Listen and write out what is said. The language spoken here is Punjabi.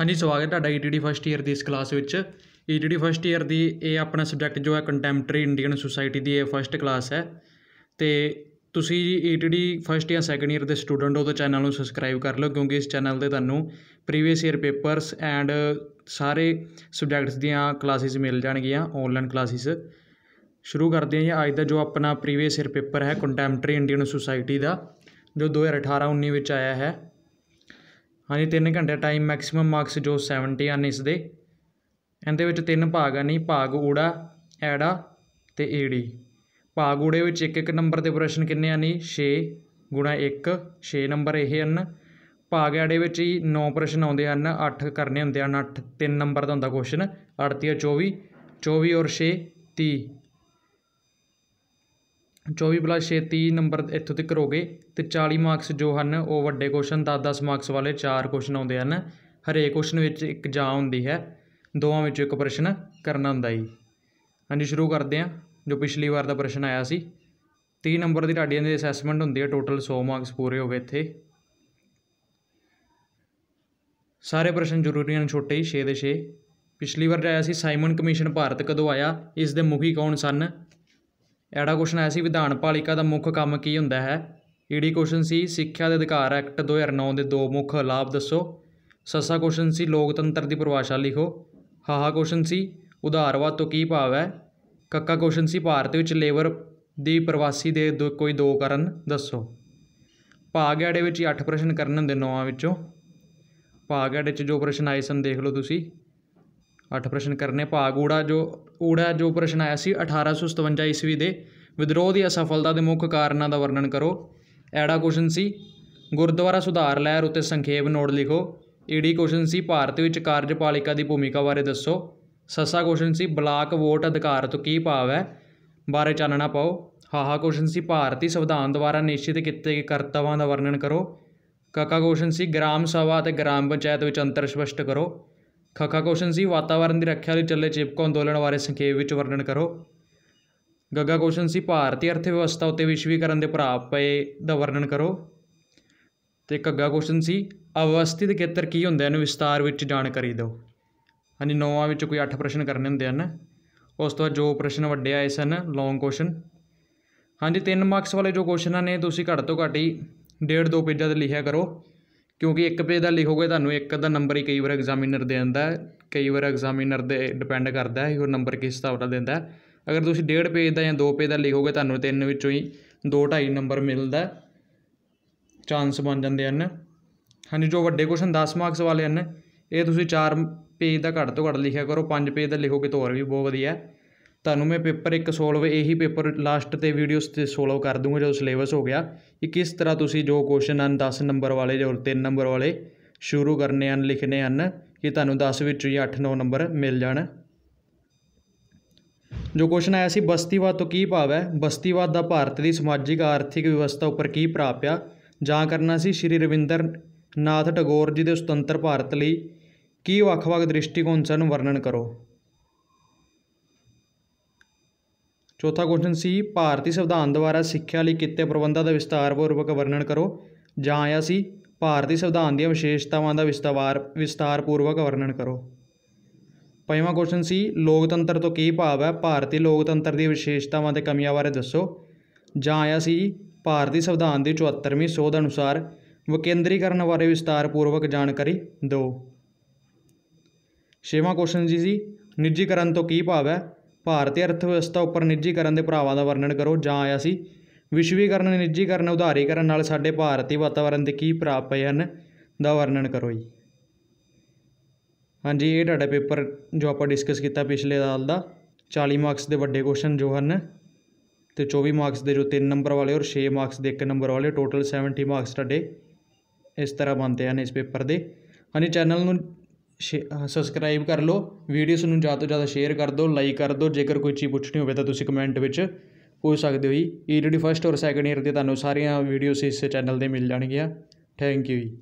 ਹਾਂਜੀ ਸਵਾਗਤ ਹੈ ਤੁਹਾਡਾ ਈਟੀਡੀ ਫਸਟ ਈਅਰ ਦੀ ਇਸ ਕਲਾਸ ਵਿੱਚ ਈਟੀਡੀ ਫਸਟ ਈਅਰ ਦੀ ਇਹ ਆਪਣਾ ਸਬਜੈਕਟ ਜੋ ਹੈ ਕੰਟੈਂਪਰੇਰੀ ਇੰਡੀਅਨ ਸੋਸਾਇਟੀ ਦੀ ਇਹ ਫਸਟ ਕਲਾਸ ਹੈ ਤੇ ਤੁਸੀਂ ਈਟੀਡੀ ਫਸਟ e ਜਾਂ ਸੈਕੰਡ ਈਅਰ ਦੇ ਸਟੂਡੈਂਟ ਹੋ ਤਾਂ ਚੈਨਲ ਨੂੰ ਸਬਸਕ੍ਰਾਈਬ ਕਰ ਲਓ ਕਿਉਂਕਿ ਇਸ ਚੈਨਲ ਤੇ ਤੁਹਾਨੂੰ ਪ੍ਰੀਵੀਅਸ ਈਅਰ ਪੇਪਰਸ ਐਂਡ ਸਾਰੇ ਸਬਜੈਕਟਸ ਦੀਆਂ ਕਲਾਸਿਸ ਮਿਲ ਜਾਣਗੀਆਂ ਆਨਲਾਈਨ ਕਲਾਸਿਸ ਸ਼ੁਰੂ ਕਰਦੇ ਹਾਂ ਜੀ ਅੱਜ ਦਾ ਜੋ ਆਪਣਾ ਪ੍ਰੀਵੀਅਸ ਈਅਰ ਪੇਪਰ ਹੈ ਕੰਟੈਂਪਰੇਰੀ ਇੰਡੀਅਨ ਸੋਸਾਇਟੀ ਦਾ ਜੋ 2018-19 ਵਿੱਚ ਆਇਆ ਹੈ ਹਾਂਜੀ 3 ਘੰਟੇ ਟਾਈਮ ਮੈਕਸਿਮਮ ਮਾਰਕਸ ਜੋ 70 ਹਨ ਇਸ ਦੇ ਇਹਦੇ ਵਿੱਚ ਤਿੰਨ ਭਾਗ ਨਹੀਂ ਭਾਗ ਊੜਾ ਐੜਾ ਤੇ ਏੜੀ ਭਾਗ ਊੜੇ ਵਿੱਚ ਇੱਕ ਇੱਕ ਨੰਬਰ ਦੇ ਪ੍ਰਸ਼ਨ ਕਿੰਨੇ ਹਨ 6 1 6 ਨੰਬਰ ਇਹ ਹਨ ਭਾਗ ਐੜੇ ਵਿੱਚ ਹੀ 9 ਪ੍ਰਸ਼ਨ ਆਉਂਦੇ ਹਨ 8 ਕਰਨੇ ਹੁੰਦੇ ਹਨ 8 3 ਨੰਬਰ ਦਾ ਹੁੰਦਾ ਕੁਐਸਚਨ 38 24 24 ਔਰ 6 30 24/6 ਨੰਬਰ ਇੱਥੋਂ ਤੱਕ ਹੋ ਗਏ ਤੇ 40 ਮਾਰਕਸ ਜੋ ਹਨ ਉਹ ਵੱਡੇ ਕੁਐਸਚਨ 10-10 ਮਾਰਕਸ ਵਾਲੇ ਚਾਰ ਕੁਐਸਚਨ ਆਉਂਦੇ ਹਨ ਹਰੇਕ ਕੁਐਸਚਨ ਵਿੱਚ ਇੱਕ ਜਾਂ ਹੁੰਦੀ ਹੈ ਦੋਵਾਂ ਵਿੱਚੋਂ ਇੱਕ ਪ੍ਰਸ਼ਨ ਕਰਨਾ ਹੁੰਦਾ ਜੀ ਹਾਂਜੀ ਸ਼ੁਰੂ ਕਰਦੇ ਹਾਂ ਜੋ ਪਿਛਲੀ ਵਾਰ ਦਾ ਪ੍ਰਸ਼ਨ ਆਇਆ ਸੀ 30 ਨੰਬਰ ਦੀ ਤੁਹਾਡੀ ਇਹਦੀ ਅਸੈਸਮੈਂਟ ਹੁੰਦੀ ਹੈ ਟੋਟਲ 100 ਮਾਰਕਸ ਪੂਰੇ ਹੋ ਗਏ ਇੱਥੇ ਸਾਰੇ ਪ੍ਰਸ਼ਨ ਜ਼ਰੂਰੀ ਹਨ ਛੋਟੇ ਹੀ 6 ਦੇ 6 ਪਿਛਲੀ ਵਾਰ ਆਇਆ ਸੀ ਸਾਈਮਨ ਕਮਿਸ਼ਨ ਭਾਰਤ ਕਦੋਂ ਆਇਆ ਇਸ ਦੇ ਮੁਖੀ ਕੌਣ ਸਨ ਐੜਾ ਕੁਐਸਚਨ ਆਇਆ ਸੀ ਵਿਧਾਨ ਪਾਲਿਕਾ ਦਾ ਮੁੱਖ ਕੰਮ ਕੀ ਹੁੰਦਾ ਹੈ ਈਡੀ ਕੁਐਸਚਨ ਸੀ ਸਿੱਖਿਆ ਦੇ ਅਧਿਕਾਰ ਐਕਟ 2009 ਦੇ ਦੋ ਮੁੱਖ ਲਾਭ ਦੱਸੋ ਸੱਸਾ ਕੁਐਸਚਨ ਸੀ ਲੋਕਤੰਤਰ ਦੀ ਪਰਿਭਾਸ਼ਾ ਲਿਖੋ ਹਾਹਾ ਕੁਐਸਚਨ ਸੀ ਉਧਾਰਵਾਦ ਤੋਂ ਕੀ ਭਾਵ ਹੈ ਕੱਕਾ ਕੁਐਸਚਨ ਸੀ ਭਾਰਤ ਵਿੱਚ ਲੇਬਰ ਦੀ ਪ੍ਰਵਾਸੀ ਦੇ ਕੋਈ ਦੋ ਕਾਰਨ ਦੱਸੋ ਭਾਗ ਐਡੇ ਵਿੱਚ 8 ਪ੍ਰਸ਼ਨ ਕਰਨ ਹੁੰਦੇ ਨੌਵਾਂ ਵਿੱਚੋਂ ਭਾਗ ਐਡੇ 'ਚ ਜੋ ਪ੍ਰਸ਼ਨ ਆਏ ਸਨ ਦੇਖ ਲਓ ਤੁਸੀਂ ਅੱਠ ਪ੍ਰਸ਼ਨ ਕਰਨੇ ਭਾਗ ਊੜਾ ਜੋ ਊੜਾ ਜੋ ਪ੍ਰਸ਼ਨ ਆਇਆ ਸੀ 1857 ਈਸਵੀ ਦੇ ਵਿਦਰੋਹ ਦੀ ਅਸਫਲਤਾ ਦੇ ਮੁੱਖ ਕਾਰਨਾਂ ਦਾ ਵਰਣਨ ਕਰੋ ਐੜਾ ਕੁਐਸਚਨ ਸੀ ਗੁਰਦੁਆਰਾ ਸੁਧਾਰ ਲਹਿਰ ਉੱਤੇ ਸੰਖੇਪ ਨੋਟ ਲਿਖੋ ਈਡੀ ਕੁਐਸਚਨ ਸੀ ਭਾਰਤ ਵਿੱਚ ਕਾਰਜਪਾਲਿਕਾ ਦੀ ਭੂਮਿਕਾ ਬਾਰੇ ਦੱਸੋ ਸੱਸਾ ਕੁਐਸਚਨ ਸੀ ਬਲਾਕ ਵੋਟ ਅਧਿਕਾਰ ਤੋਂ ਕੀ ਭਾਵ ਹੈ ਬਾਰੇ ਚਾਨਣਾ ਪਾਓ ਹਾਹਾ ਕੁਐਸਚਨ ਸੀ ਭਾਰਤੀ ਸੰਵਿਧਾਨ ਦੁਆਰਾ ਨਿਸ਼ਚਿਤ ਕੀਤੇ ਗਏ ਕਰਤਵਾਂ ਦਾ ਵਰਣਨ ਕਰੋ ਕਾਕਾ ਕੁਐਸਚਨ ਸੀ ਗ੍ਰਾਮ ਸਭਾ ਅਤੇ ਗ੍ਰਾਮ ਪੰਚਾਇਤ ਵਿੱਚ ਅੰਤਰ ਸਪਸ਼ਟ ਕਰੋ ਖਖਾ ਕੁਐਸਚਨ ਸੀ ਵਾਤਾਵਰਣ ਦੀ ਰੱਖਿਆ ਲਈ ਚੱਲੇ ਚਿਪਕੋ ਅੰਦੋਲਨ ਬਾਰੇ ਸੰਖੇਪ ਵਿੱਚ ਵਰਣਨ ਕਰੋ ਗੱਗਾ ਕੁਐਸਚਨ ਸੀ ਭਾਰਤੀ ਅਰਥ ਵਿਵਸਥਾ ਉੱਤੇ ਵਿਸ਼ਵੀਕਰਨ ਦੇ ਪ੍ਰਭਾਵ ਪਏ ਦਾ ਵਰਣਨ ਕਰੋ ਤੇ ਕੱਗਾ ਕੁਐਸਚਨ ਸੀ ਅਵਸਥਿਤ ਖੇਤਰ ਕੀ ਹੁੰਦੇ ਹਨ ਵਿਸਤਾਰ ਵਿੱਚ ਜਾਣਕਾਰੀ ਦਿਓ ਹਾਂਜੀ ਨੌਵਾਂ ਵਿੱਚ ਕੋਈ 8 ਪ੍ਰਸ਼ਨ ਕਰਨੇ ਹੁੰਦੇ ਹਨ ਉਸ ਤੋਂ ਜੋ ਪ੍ਰਸ਼ਨ ਵੱਡੇ ਆਏ ਸਨ ਲੌਂਗ ਕੁਐਸਚਨ ਹਾਂਜੀ 3 ਮਾਰਕਸ ਵਾਲੇ ਜੋ ਕੁਐਸਚਨਾਂ ਨੇ ਤੁਸੀਂ ਘੱਟ ਤੋਂ ਘੱਟ ਹੀ 1.5 2 ਪੇਜਾਂ ਤੇ ਲਿਖਿਆ ਕਰੋ ਕਿਉਂਕਿ ਇੱਕ ਪੇਜ ਦਾ ਲਿਖੋਗੇ ਤੁਹਾਨੂੰ ਇੱਕ ਦਾ ਨੰਬਰ ਹੀ ਕਈ ਵਾਰ ਐਗਜ਼ਾਮੀਨਰ ਦੇ ਦਿੰਦਾ ਕਈ ਵਾਰ ਐਗਜ਼ਾਮੀਨਰ ਦੇ ਡਿਪੈਂਡ ਕਰਦਾ ਹੈ ਉਹ ਨੰਬਰ ਕਿਸ ਹਿਸਾਬ ਨਾਲ ਦਿੰਦਾ ਅਗਰ ਤੁਸੀਂ ਡੇਢ ਪੇਜ ਦਾ ਜਾਂ ਦੋ ਪੇਜ ਦਾ ਲਿਖੋਗੇ ਤੁਹਾਨੂੰ ਤਿੰਨ ਵਿੱਚੋਂ ਹੀ ਦੋ 2.5 ਨੰਬਰ ਮਿਲਦਾ ਚਾਂਸ ਬਣ ਜਾਂਦੇ ਹਨ ਹਾਂਜੀ ਜੋ ਵੱਡੇ ਕੁਐਸਚਨ 10 ਮਾਰਕਸ ਵਾਲੇ ਹਨ ਇਹ ਤੁਸੀਂ ਚਾਰ ਪੇਜ ਦਾ ਘੱਟ ਤੋਂ ਘੱਟ ਲਿਖਿਆ ਕਰੋ ਪੰਜ ਪੇਜ ਦਾ ਲਿਖੋਗੇ ਤਾਂ ਹੋਰ ਵੀ ਬਹੁਤ ਵਧੀਆ ਤੁਹਾਨੂੰ ਮੈਂ ਪੇਪਰ ਇੱਕ ਸੋਲਵ ਇਹੀ ਪੇਪਰ ਲਾਸਟ ਤੇ ਵੀਡੀਓਸ ਤੇ ਸੋਲਵ ਕਰ ਦੂੰਗਾ ਜਦੋਂ ਸਿਲੇਬਸ ਹੋ ਗਿਆ ਕਿ ਕਿਸ ਤਰ੍ਹਾਂ ਤੁਸੀਂ ਜੋ ਕੁਐਸਚਨ ਹਨ 10 ਨੰਬਰ ਵਾਲੇ ਜਾਂ 3 ਨੰਬਰ ਵਾਲੇ ਸ਼ੁਰੂ ਕਰਨੇ ਹਨ ਲਿਖਨੇ ਹਨ ਕਿ ਤੁਹਾਨੂੰ 10 ਵਿੱਚੋਂ ਹੀ 8-9 ਨੰਬਰ ਮਿਲ ਜਾਣ ਜੋ ਕੁਐਸਚਨ ਆਇਆ ਸੀ ਬਸਤੀਵਾਦ ਤੋਂ ਕੀ ਭਾਵ ਹੈ ਬਸਤੀਵਾਦ ਦਾ ਭਾਰਤ ਦੀ ਸਮਾਜਿਕ ਆਰਥਿਕ ਵਿਵਸਥਾ ਉੱਪਰ ਕੀ ਪ੍ਰਭਾਵ ਪਿਆ ਜਾਂ ਕਰਨਾ ਸੀ ਸ਼੍ਰੀ ਰਵਿੰਦਰ ਨਾਥ ਟੈਗੋਰ ਜੀ ਦੇ ਸੁਤੰਤਰ ਭਾਰਤ ਲਈ ਕੀ ਵੱਖ-ਵੱਖ ਦ੍ਰਿਸ਼ਟੀਕੋਣ ਸਨ ਵਰਣਨ ਕਰੋ ਚੌਥਾ ਕੁਐਸਚਨ ਸੀ ਭਾਰਤੀ ਸੰਵਿਧਾਨ ਦੁਆਰਾ ਸਿੱਖਿਆ ਲਈ ਕੀਤੇ ਪ੍ਰਬੰਧਾਂ ਦਾ ਵਿਸਤਾਰਪੂਰਵਕ ਵਰਣਨ ਕਰੋ ਜਾਂ ਆਇਆ ਸੀ ਭਾਰਤੀ ਸੰਵਿਧਾਨ ਦੀਆਂ ਵਿਸ਼ੇਸ਼ਤਾਵਾਂ ਦਾ ਵਿਸਤਾਰ ਵਿਸਤਾਰਪੂਰਵਕ ਵਰਣਨ ਕਰੋ ਪੰਜਵਾਂ ਕੁਐਸਚਨ ਸੀ ਲੋਕਤੰਤਰ ਤੋਂ ਕੀ ਭਾਵ ਹੈ ਭਾਰਤੀ ਲੋਕਤੰਤਰ ਦੀ ਵਿਸ਼ੇਸ਼ਤਾਵਾਂ ਤੇ ਕਮੀਆਂ ਬਾਰੇ ਦੱਸੋ ਜਾਂ ਆਇਆ ਸੀ ਭਾਰਤੀ ਸੰਵਿਧਾਨ ਦੀ 74ਵੀਂ ਸੋਧ ਅਨੁਸਾਰ ਵਿਕੇਂਦਰੀਕਰਨ ਬਾਰੇ ਵਿਸਤਾਰਪੂਰਵਕ ਜਾਣਕਾਰੀ ਦਿਓ ਛੇਵਾਂ ਕੁਐਸਚਨ ਜੀ ਸੀ ਨਿੱਜੀਕਰਨ ਤੋਂ ਕੀ ਭਾਵ ਹੈ ਭਾਰਤੀ ਅਰਥ ਵਿਵਸਥਾ ਉੱਪਰ ਨਿੱਜੀਕਰਨ ਦੇ ਪ੍ਰਭਾਵਾਂ ਦਾ ਵਰਣਨ ਕਰੋ ਜਾਂ ਆਇਆ ਸੀ ਵਿਸ਼ਵੀਕਰਨ ਨਿੱਜੀਕਰਨ ਉਧਾਰੀਕਰਨ ਨਾਲ ਸਾਡੇ ਭਾਰਤੀ ਵਾਤਾਵਰਣ ਦੇ ਕੀ ਪ੍ਰਭਾਵ ਪਏ ਹਨ ਦਾ ਵਰਣਨ ਕਰੋ ਜੀ ਹਾਂਜੀ ਇਹ ਤੁਹਾਡਾ ਪੇਪਰ ਜੋ ਆਪਾਂ ਡਿਸਕਸ ਕੀਤਾ ਪਿਛਲੇ ਸਾਲ ਦਾ 40 ਮਾਰਕਸ ਦੇ ਵੱਡੇ ਕੁਐਸਚਨ ਜੋ ਹਨ ਤੇ 24 ਮਾਰਕਸ ਦੇ ਜੋ 3 ਨੰਬਰ ਵਾਲੇ ਔਰ 6 ਮਾਰਕਸ ਦੇ 1 ਨੰਬਰ ਵਾਲੇ ਟੋਟਲ 70 ਮਾਰਕਸ ਤੁਹਾਡੇ ਇਸ ਤਰ੍ਹਾਂ ਬਣਦੇ ਹਨ ਇਸ ਪੇਪਰ ਦੇ ਹਾਂਜੀ ਚੈਨਲ ਨੂੰ ਸਬਸਕ੍ਰਾਈਬ ਕਰ ਲਓ ਵੀਡੀਓਸ ਨੂੰ ਜ਼ਿਆਦਾ ਤੋਂ ਜ਼ਿਆਦਾ ਸ਼ੇਅਰ ਕਰ ਦਿਓ ਲਾਈਕ ਕਰ ਦਿਓ ਜੇਕਰ ਕੋਈ ਚੀਜ਼ ਪੁੱਛਣੀ ਹੋਵੇ ਤਾਂ ਤੁਸੀਂ ਕਮੈਂਟ ਵਿੱਚ ਪੁੱਛ ਸਕਦੇ ਹੋ ਜੀ ਈਟੀਡੀ ਫਸਟ ਔਰ ਸੈਕੰਡ ਈਅਰ ਦੇ ਤੁਹਾਨੂੰ ਸਾਰੀਆਂ ਵੀਡੀਓਸ ਇਸ ਚੈਨਲ ਦੇ ਮਿਲ ਜਾਣਗੀਆਂ ਥੈਂਕ ਯੂ ਜੀ